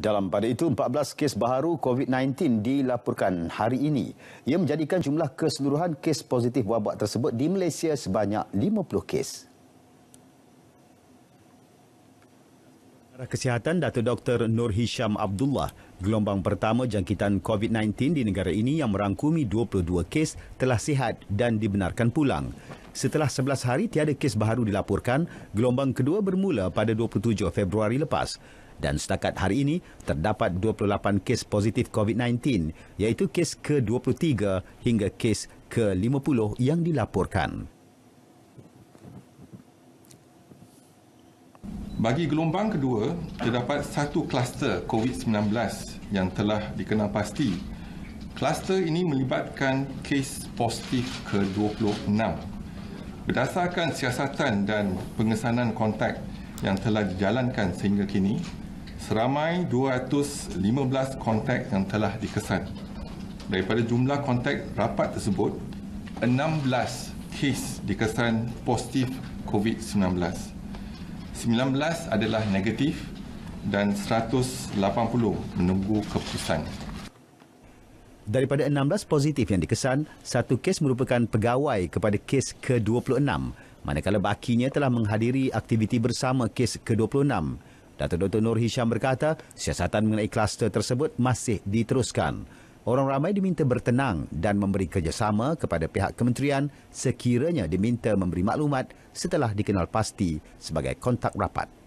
Dalam pada itu, 14 kes baru COVID-19 dilaporkan hari ini. Ia menjadikan jumlah keseluruhan kes positif wabak tersebut di Malaysia sebanyak 50 kes. Kesihatan Datuk Dr. Nur Hisham Abdullah, gelombang pertama jangkitan COVID-19 di negara ini yang merangkumi 22 kes telah sihat dan dibenarkan pulang. Setelah 11 hari tiada kes baru dilaporkan, gelombang kedua bermula pada 27 Februari lepas dan setakat hari ini terdapat 28 kes positif COVID-19 iaitu kes ke-23 hingga kes ke-50 yang dilaporkan. Bagi gelombang kedua, terdapat satu kluster COVID-19 yang telah dikenal pasti. Kluster ini melibatkan kes positif ke-26. Berdasarkan siasatan dan pengesanan kontak yang telah dijalankan sehingga kini, seramai 215 kontak yang telah dikesan. Daripada jumlah kontak rapat tersebut, 16 kes dikesan positif COVID-19. 19 adalah negatif dan 180 menunggu keputusan. Daripada 16 positif yang dikesan, satu kes merupakan pegawai kepada kes ke-26, manakala bakinya telah menghadiri aktiviti bersama kes ke-26. Datuk Dr. Nur Hisham berkata, siasatan mengenai kluster tersebut masih diteruskan. Orang ramai diminta bertenang dan memberi kerjasama kepada pihak kementerian sekiranya diminta memberi maklumat setelah dikenal pasti sebagai kontak rapat.